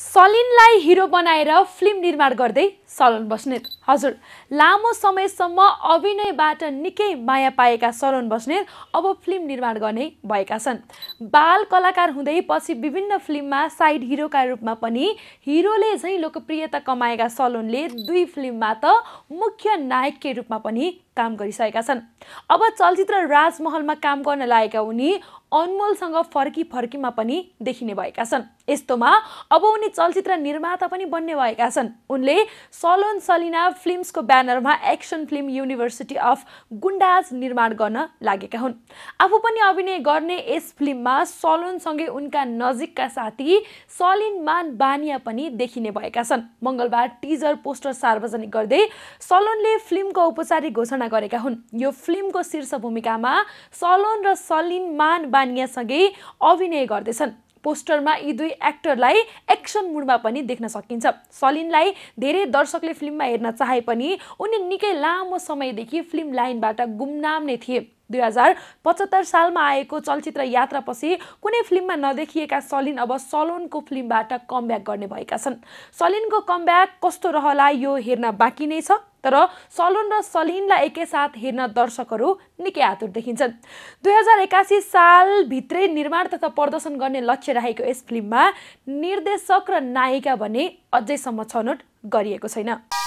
सलिनलाई hero बनाएर film निर्माण गर्दै सलोन बस्नेत हजुर लामो समयसम्म अभिनयबाट निकै माया पाएका सलोन बस्नेत अब फिल्म निर्माण गर्ने भएका छन् बाल कलाकार हुँदै पछि विभिन्न फिल्ममा साइड हिरोका रूपमा पनि हिरोले झैँ लोकप्रियता कमाएका सलोनले दुई फिल्ममा त मुख्य नायककै रूपमा पनि काम गरिसकेका छन् अब चलचित्र राजमहलमा काम गर्न लागेका उनी अनमोलसँग फर्की फर्कीमा पनि देखिने भएका छन् यस्तोमा अब उनी चलचित्र निर्माता पनि बन्ने भएका छन् उनले सलोन सलिना फिल्म्सको ब्यानरमा action film university of Goondas निर्माण गर्न लागेका हुन् आफू पनि अभिनय गर्ने यस फिल्ममा सलोनसँगै उनका नजिकका साथी सलिन मान बानिया पनि देखिने भएका छन् मङ्गलबार टिजर पोस्टर सार्वजनिक गर्दै सलोनले फिल्मको औपचारिक घोषणा गरेका हुन् यो फिल्मको शीर्ष भूमिकामा सलोन र सलिन मान बानियासँगै अभिनय गर्दैछन् पोस्टरमा यी दुई एक्टरलाई एक्सन मुडमा पनि देख्न सकिन्छ सलिनलाई धेरै दर्शकले फिल्ममा हेर्न चाहे पनि उनी निकै लामो समयदेखि फिल्म लाइनबाट गुमनाम नै थिए दुई हजार पचहत्तर सालमा आएको चलचित्र यात्रापछि कुनै फिल्ममा नदेखिएका सलिन अब सलोनको फिल्मबाट कमब्याक गर्ने भएका छन् सलिनको कमब्याक कस्तो रहला यो हेर्न बाँकी नै छ तर सलोन र सलिनलाई एकैसाथ हेर्न दर्शकहरू निकै आतुर देखिन्छन् दुई हजार एकासी सालभित्रै निर्माण तथा प्रदर्शन गर्ने लक्ष्य राखेको यस फिल्ममा निर्देशक र नायिका भने अझैसम्म छनौट गरिएको छैन